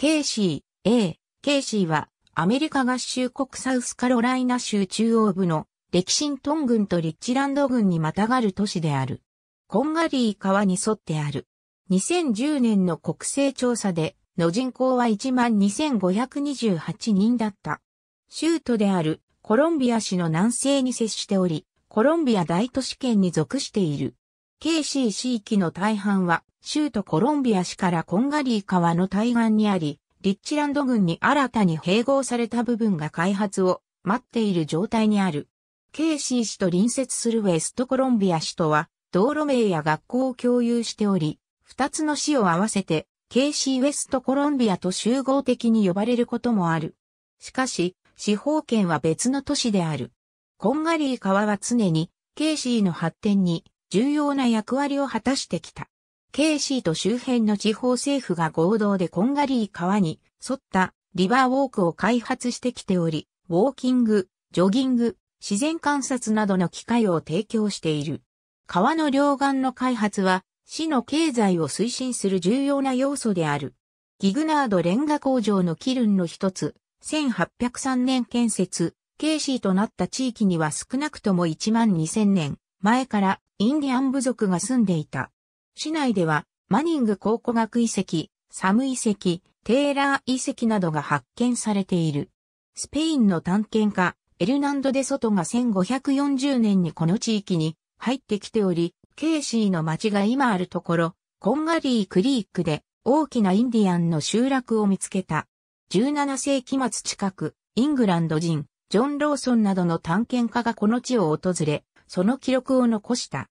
ケーシー、A、ケイシーは、アメリカ合衆国サウスカロライナ州中央部の、歴史シトン郡とリッチランド郡にまたがる都市である。コンガリー川に沿ってある。2010年の国勢調査で、の人口は12,528人だった。州都であるコロンビア市の南西に接しており、コロンビア大都市圏に属している。KCC 域の大半は、州都コロンビア市からコンガリー川の対岸にあり、リッチランド郡に新たに併合された部分が開発を待っている状態にある。KC 市と隣接するウェストコロンビア市とは、道路名や学校を共有しており、二つの市を合わせて、KC ウェストコロンビアと集合的に呼ばれることもある。しかし、司法権は別の都市である。コンガリー川は常に、KC の発展に重要な役割を果たしてきた。ケーシーと周辺の地方政府が合同でコンガリー川に沿ったリバーウォークを開発してきており、ウォーキング、ジョギング、自然観察などの機会を提供している。川の両岸の開発は、市の経済を推進する重要な要素である。ギグナードレンガ工場のキルンの一つ、1803年建設、ケーシーとなった地域には少なくとも1万2000年前からインディアン部族が住んでいた。市内では、マニング考古学遺跡、サム遺跡、テーラー遺跡などが発見されている。スペインの探検家、エルナンド・デ・ソトが1540年にこの地域に入ってきており、ケーシーの町が今あるところ、コンガリー・クリークで大きなインディアンの集落を見つけた。17世紀末近く、イングランド人、ジョン・ローソンなどの探検家がこの地を訪れ、その記録を残した。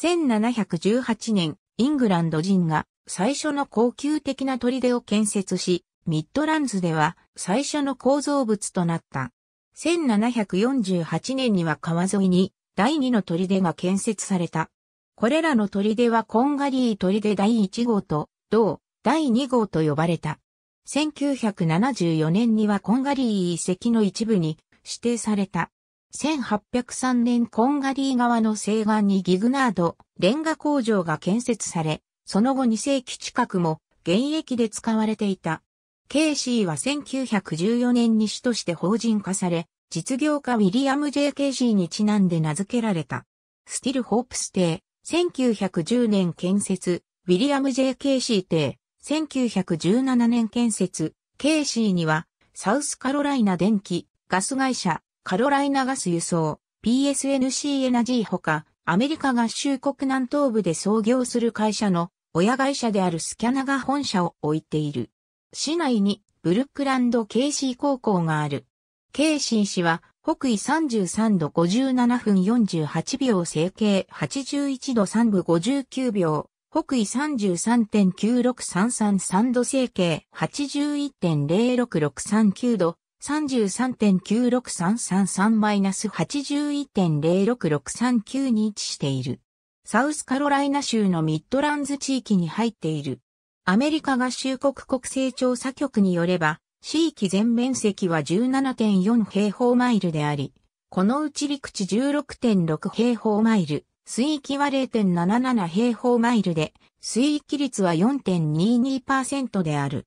1718年、イングランド人が最初の高級的な砦を建設し、ミッドランズでは最初の構造物となった。1748年には川沿いに第二の砦が建設された。これらの砦はコンガリー砦第1号と同第2号と呼ばれた。1974年にはコンガリー遺跡の一部に指定された。1803年コンガリー川の西岸にギグナード、レンガ工場が建設され、その後2世紀近くも現役で使われていた。ケイシーは1914年に市として法人化され、実業家ウィリアム・ J・ k c シーにちなんで名付けられた。スティル・ホープス邸、1910年建設、ウィリアム・ J・ k c シー邸、1917年建設、ケイシーには、サウスカロライナ電気、ガス会社、カロライナガス輸送、PSNC エナジーほか、アメリカ合衆国南東部で創業する会社の親会社であるスキャナが本社を置いている。市内にブルックランド・ケイシー高校がある。ケイシー氏は北緯33度57分48秒整形81度3分59秒、北緯33.96333度整形81.06639度、33.96333-81.06639に位置している。サウスカロライナ州のミッドランズ地域に入っている。アメリカ合衆国国勢調査局によれば、地域全面積は17.4平方マイルであり、このうち陸地16.6平方マイル、水域は0.77平方マイルで、水域率は4.22%である。